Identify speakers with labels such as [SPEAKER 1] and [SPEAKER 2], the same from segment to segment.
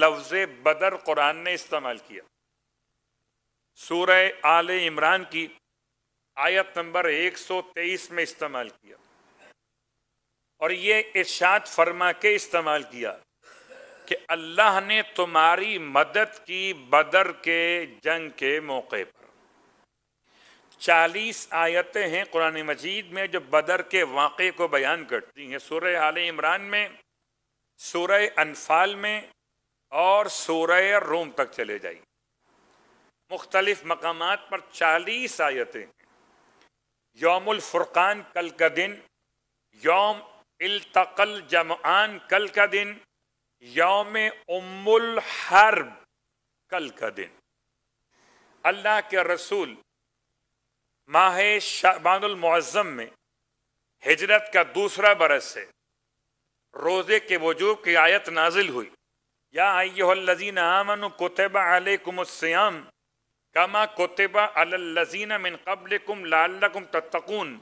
[SPEAKER 1] लफ्ज बदर कुरान ने इस्तेमाल किया सूरह आल इमरान की आयत नंबर एक सौ तेईस में इस्तेमाल किया और ये इर्शाद फरमा के इस्तेमाल किया कि अल्लाह ने तुम्हारी मदद की बदर के जंग के मौके पर चालीस आयतें हैं कुरान मजीद में जो बदर के वाक़े को बयान करती हैं सुर आल इमरान में सूर्य अनफाल में और सूर्य रोम तक चले जाए मुख्तलफ़ मकाम पर चालीस आयतें हैं फुरकान कल का दिन योम इल्तकल जमआन कल का दिन योम उमुल हर्ब कल का दिन अल्लाह के रसूल माह शाबानमज़म में हिजरत का दूसरा बरस है रोज़े के वजूब की आयत नाजिल हुई या याजीन आमन कोतबा अलकुमस्याम कमा कोतबा अलजीन मिन कबलकुम लालकुम तत्तकून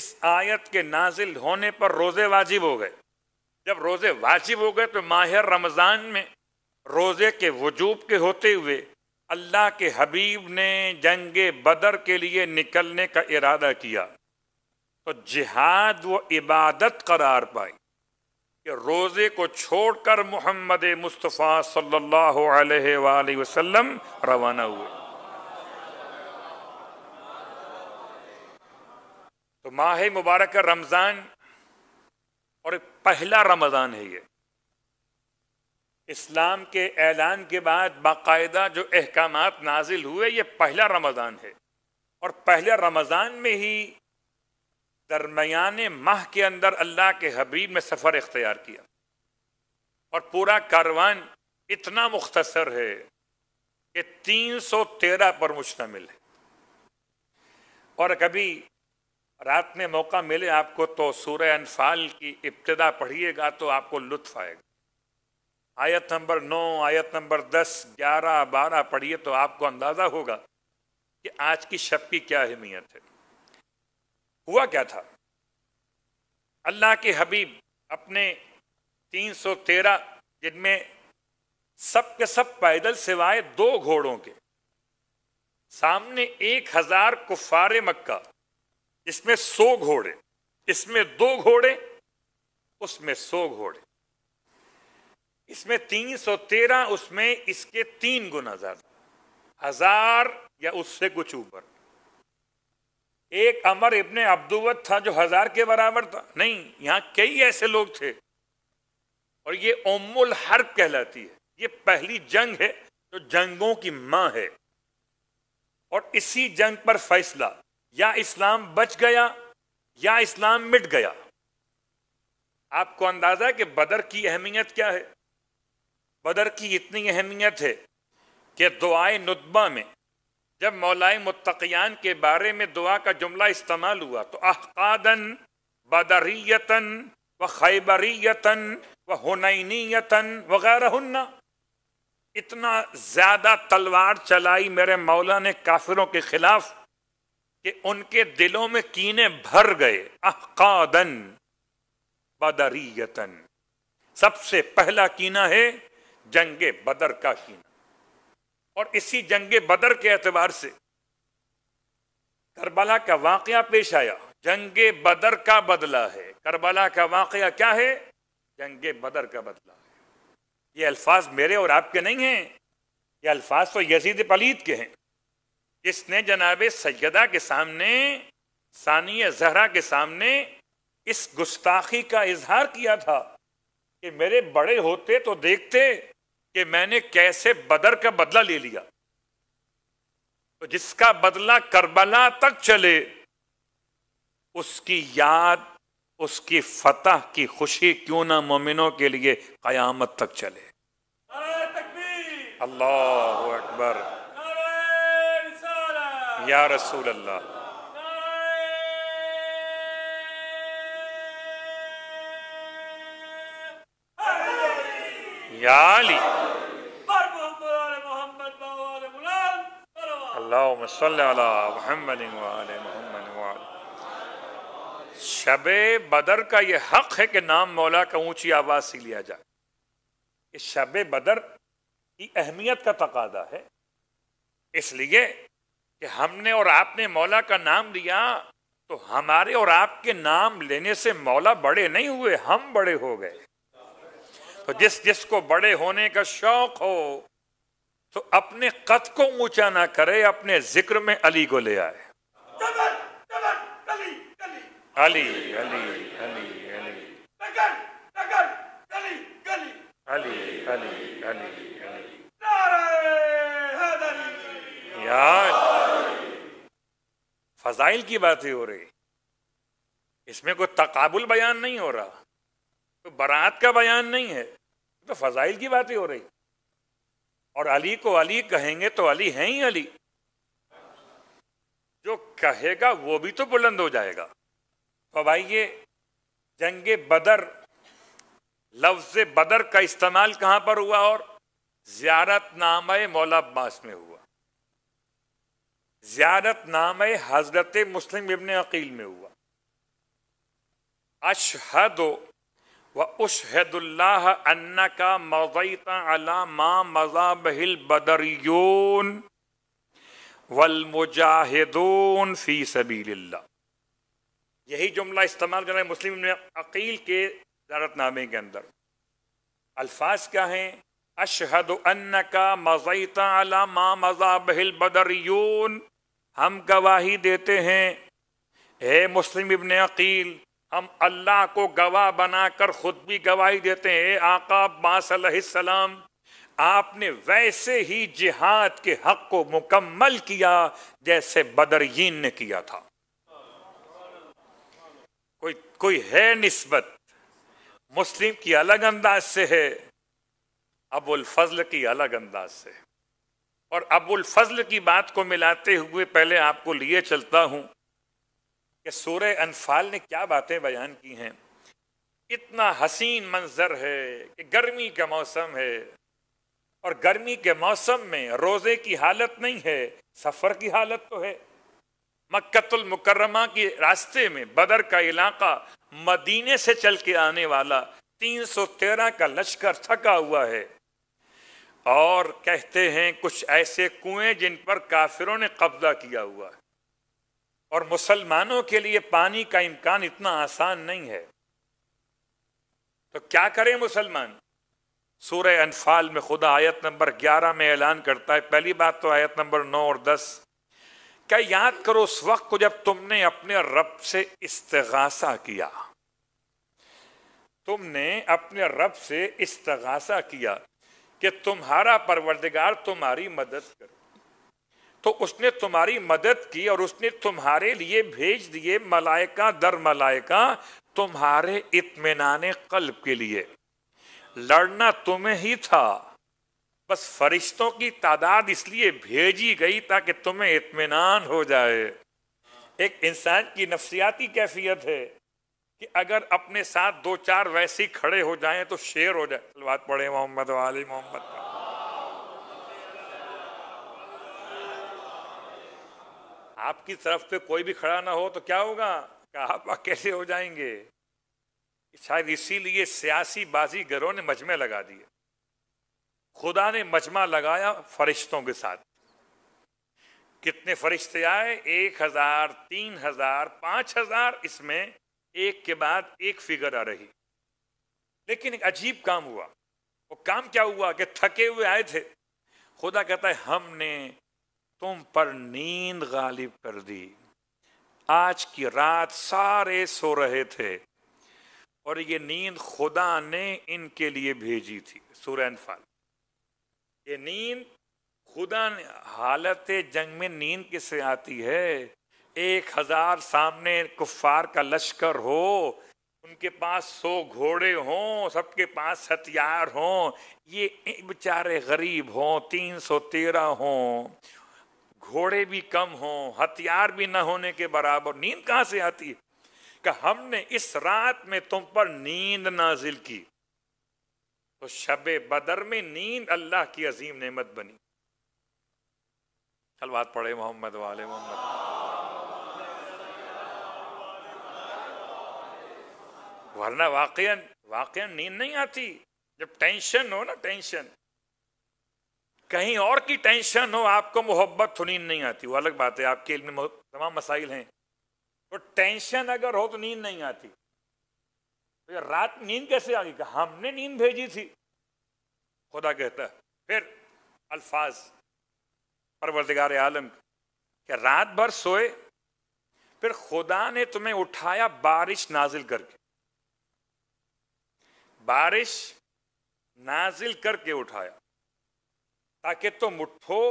[SPEAKER 1] इस आयत के नाजिल होने पर रोज़े वाजिब हो गए जब रोज़े वाजिब हो गए तो माह रमज़ान में रोज़े के वजूब के होते हुए अल्लाह के हबीब ने जंग बदर के लिए निकलने का इरादा किया तो जिहाद वो इबादत करार पाई कि रोज़े को छोड़कर मोहम्मद मुस्तफ़ा सल्लल्लाहु अलैहि वसल्लम रवाना हुए तो माह मुबारक रमज़ान और पहला रमज़ान है ये इस्लाम के ऐलान के बाद बाकायदा जो अहकाम नाजिल हुए ये पहला रमज़ान है और पहले रमज़ान में ही दरमियान माह के अंदर अल्लाह के हबीब में सफ़र इख्तियार किया और पूरा कारवान इतना मुख्तसर है कि तीन सौ तेरह पर मुश्तम है और कभी रात में मौका मिले आपको तो सूर्य अनफाल की इब्तदा पढ़िएगा तो आपको लुत्फ आएगा आयत नंबर नौ आयत नंबर दस ग्यारह बारह पढ़िए तो आपको अंदाज़ा होगा कि आज की शब की क्या अहमियत है हुआ क्या था अल्लाह के हबीब अपने 313 जिनमें सब के सब पैदल सिवाय दो घोड़ों के सामने एक हजार कुफारे मक्का इसमें सौ घोड़े इसमें दो घोड़े उसमें सौ घोड़े इसमें तीन सौ तेरह उसमें इसके तीन गुना ज्यादा हजार या उससे कुछ ऊपर एक अमर इब्ने अब्दुवत था जो हजार के बराबर था नहीं यहां कई ऐसे लोग थे और ये ओमुल हर्ब कहलाती है ये पहली जंग है जो जंगों की माँ है और इसी जंग पर फैसला या इस्लाम बच गया या इस्लाम मिट गया आपको अंदाजा है कि बदर की अहमियत क्या है बदर की इतनी अहमियत है कि दुआए नुतबा में जब मौलाए मुतकियान के बारे में दुआ का जुमला इस्तेमाल हुआ तो अहकादन बदरीयतन व खैबरीयतन व हुनैनीयतन वगैरह हन्ना इतना ज़्यादा तलवार चलाई मेरे मौला ने काफिरों के खिलाफ कि उनके दिलों में कीने भर गए अहकादन बदरीयतन सबसे पहला कीना है जंग बदर का ही और इसी जंग बदर के एतबार से करबला का वाकया पेश आया जंग बदर का बदला है करबला का वाकया क्या है जंग बदर का बदला है ये अल्फाज मेरे और आपके नहीं हैं ये अल्फाज तो यजीद पलीद के हैं जिसने जनाब सैदा के सामने सानिया जहरा के सामने इस गुस्ताखी का इजहार किया था कि मेरे बड़े होते तो देखते कि मैंने कैसे बदर का बदला ले लिया तो जिसका बदला करबला तक चले उसकी याद उसकी फतह की खुशी क्यों ना मोमिनों के लिए कयामत तक चले अल्लाह अकबर या रसूल अल्लाह शब बदर का यह हक है कि नाम मौला का ऊंची आवाज़ से लिया जाए शब बदर की अहमियत का तकादा है इसलिए कि हमने और आपने मौला का नाम लिया तो हमारे और आपके नाम लेने से मौला बड़े नहीं हुए हम बड़े हो गए तो जिस जिसको बड़े होने का शौक हो तो अपने कद को ऊंचा ना करे अपने जिक्र में अली को ले आए अली, अली अली अली अली अली अली अली अली अली अली अली यार फजाइल की बातें हो रही इसमें कोई तकाबुल बयान नहीं हो रहा तो बारात का बयान नहीं है तो फजाइल की बात ही हो रही और अली को अली कहेंगे तो अली है ही अली जो कहेगा वो भी तो बुलंद हो जाएगा भाई ये जंग बदर लफ्ज बदर का इस्तेमाल कहां पर हुआ और जियारत नाम मौला अब्बास में हुआ जियारत नाम हजरत मुस्लिम इबन अकील में हुआ अशहदो व उशहदुल्लाह का मज़ैता अला मा मज़ाबहिल बदरियोन वलमुजाहिदून यही जुमला इस्तेमाल कर रहे हैं मुस्लिम ने अकील के दारतनामे के अंदर अल्फाज क्या है अशहद अन्न का मजईता अला मा मज़ाबहिल बदरियोन हम गवाही देते हैं हे मुस्लिम इबन अकील हम अल्लाह को गवाह बनाकर खुद भी गवाही देते हैं आकाब मासम आपने वैसे ही जिहाद के हक को मुकम्मल किया जैसे बदरयीन ने किया था कोई कोई है नस्बत मुस्लिम की अलग अंदाज से है अबुल फजल की अलग अंदाज से है और अबुल फजल की बात को मिलाते हुए पहले आपको लिए चलता हूं कि सूर्य अनफाल ने क्या बातें बयान की हैं इतना हसीन मंजर है कि गर्मी का मौसम है और गर्मी के मौसम में रोज़े की हालत नहीं है सफ़र की हालत तो है मक्तुलमकरमा के रास्ते में बदर का इलाका मदीने से चल के आने वाला तीन सौ तेरह का लश्कर थका हुआ है और कहते हैं कुछ ऐसे कुएं जिन पर काफिरों ने कब्जा किया हुआ है और मुसलमानों के लिए पानी का इम्कान इतना आसान नहीं है तो क्या करें मुसलमान सूर्य अनफाल में खुदा आयत नंबर ग्यारह में ऐलान करता है पहली बात तो आयत नंबर नौ और दस क्या याद करो उस वक्त को जब तुमने अपने रब से इस्तगासा किया तुमने अपने रब से इस्तगासा किया कि तुम्हारा परवरदिगार तुम्हारी मदद कर तो उसने तुम्हारी मदद की और उसने तुम्हारे लिए भेज दिए मलायका दर मलायका तुम्हारे इतमान कल्ब के लिए लड़ना तुम्हें ही था बस फरिश्तों की तादाद इसलिए भेजी गई ताकि तुम्हें इतमान हो जाए एक इंसान की नफसियाती कैफियत है कि अगर अपने साथ दो चार वैसे खड़े हो जाएं तो शेर हो जाए बात पढ़े मोहम्मद वाली मोहम्मद आपकी तरफ पे कोई भी खड़ा ना हो तो क्या होगा आप अकेले हो जाएंगे शायद इसीलिए सियासी बाजी गरों ने मजमे लगा दिए खुदा ने मजमा लगाया फरिश्तों के साथ कितने फरिश्ते आए एक हजार तीन हजार पांच हजार इसमें एक के बाद एक फिगर आ रही लेकिन एक अजीब काम हुआ वो काम क्या हुआ कि थके हुए आए थे खुदा कहता है हमने तुम पर नींद गालिब कर दी आज की रात सारे सो रहे थे और ये नींद खुदा ने इनके लिए भेजी थी सुरैनफाल ये नींद खुदा ने हालत जंग में नींद किसे आती है एक हजार सामने कुफार का लश्कर हो उनके पास सौ घोड़े हों सबके पास हथियार हों ये बेचारे गरीब हों तीन सौ तेरह हों घोड़े भी कम हों हथियार भी न होने के बराबर नींद कहां से आती है कि हमने इस रात में तुम पर नींद नाजिल की तो शब बदर में नींद अल्लाह की अजीम नेमत बनी बात पढ़े मोहम्मद वाले मोहम्मद वरना वाकया वाकया नींद नहीं आती जब टेंशन हो ना टेंशन कहीं और की टेंशन हो आपको मोहब्बत नींद नहीं आती वो अलग बात है आपके इल्म तमाम मसाइल हैं तो टेंशन अगर हो तो नींद नहीं आती तो यार रात नींद कैसे आ गई हमने नींद भेजी थी खुदा कहता फिर अल्फाज परवरदगार आलम क्या रात भर सोए फिर खुदा ने तुम्हें उठाया बारिश नाजिल करके बारिश नाजिल करके उठाया ताकि तुम उठो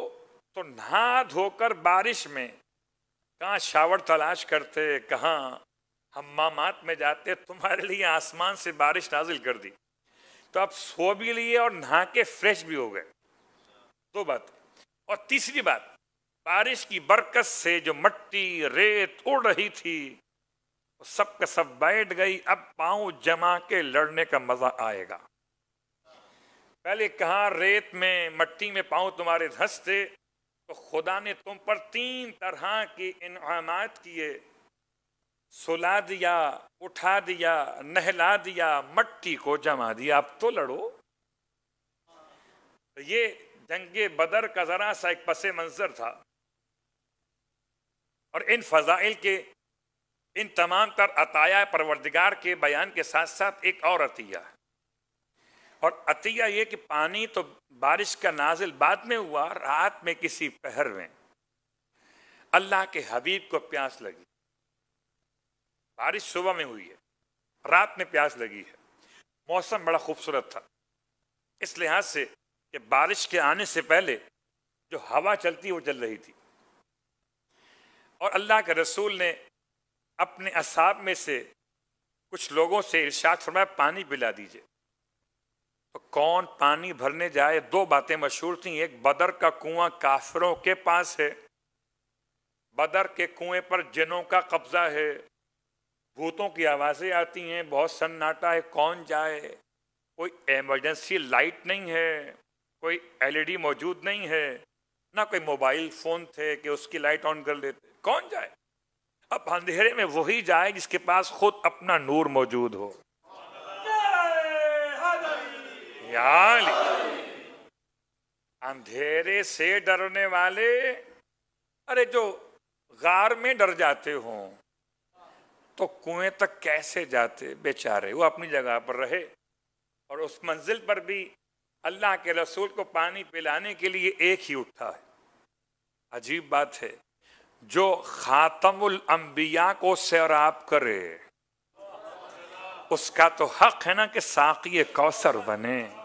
[SPEAKER 1] तो नहा धोकर बारिश में कहाँ शावर तलाश करते कहाँ हम मामात में जाते तुम्हारे लिए आसमान से बारिश नाजिल कर दी तो आप सो भी लिए और नहा के फ्रेश भी हो गए दो बात और तीसरी बात बारिश की बरकत से जो मट्टी रेत उड़ रही थी सब का सब बैठ गई अब पांव जमा के लड़ने का मजा आएगा पहले कहा रेत में मट्टी में पाऊं तुम्हारे धंसते तो खुदा ने तुम पर तीन तरह के इनामत किए सुला दिया उठा दिया नहला दिया मट्टी को जमा दिया अब तो लड़ो तो ये जंगे बदर का जरा सा एक पसे मंजर था और इन फजाइल के इन तमाम तर अताया परवरदिगार के बयान के साथ साथ एक और अतिया है और अतिया ये कि पानी तो बारिश का नाजिल बाद में हुआ रात में किसी पहर में अल्लाह के हबीब को प्यास लगी बारिश सुबह में हुई है रात में प्यास लगी है मौसम बड़ा खूबसूरत था इस लिहाज से कि बारिश के आने से पहले जो हवा चलती वो चल रही थी और अल्लाह के रसूल ने अपने असाब में से कुछ लोगों से इर्शाद फरमाया पानी पिला दीजिए तो कौन पानी भरने जाए दो बातें मशहूर थी एक बदर का कुआं काफरों के पास है बदर के कुएं पर जिनों का कब्जा है भूतों की आवाज़ें आती हैं बहुत सन्नाटा है कौन जाए कोई इमरजेंसी लाइट नहीं है कोई एलईडी e मौजूद नहीं है ना कोई मोबाइल फ़ोन थे कि उसकी लाइट ऑन कर लेते कौन जाए अब अंधेरे में वही जाए जिसके पास खुद अपना नूर मौजूद हो हरियाली अंधेरे से डरने वाले अरे जो गार में डर जाते हो तो कुएं तक कैसे जाते बेचारे वो अपनी जगह पर रहे और उस मंजिल पर भी अल्लाह के रसूल को पानी पिलाने के लिए एक ही उठा है अजीब बात है जो खातमुल अंबिया को सैराब करे उसका तो हक है ना कि साकी कौसर बने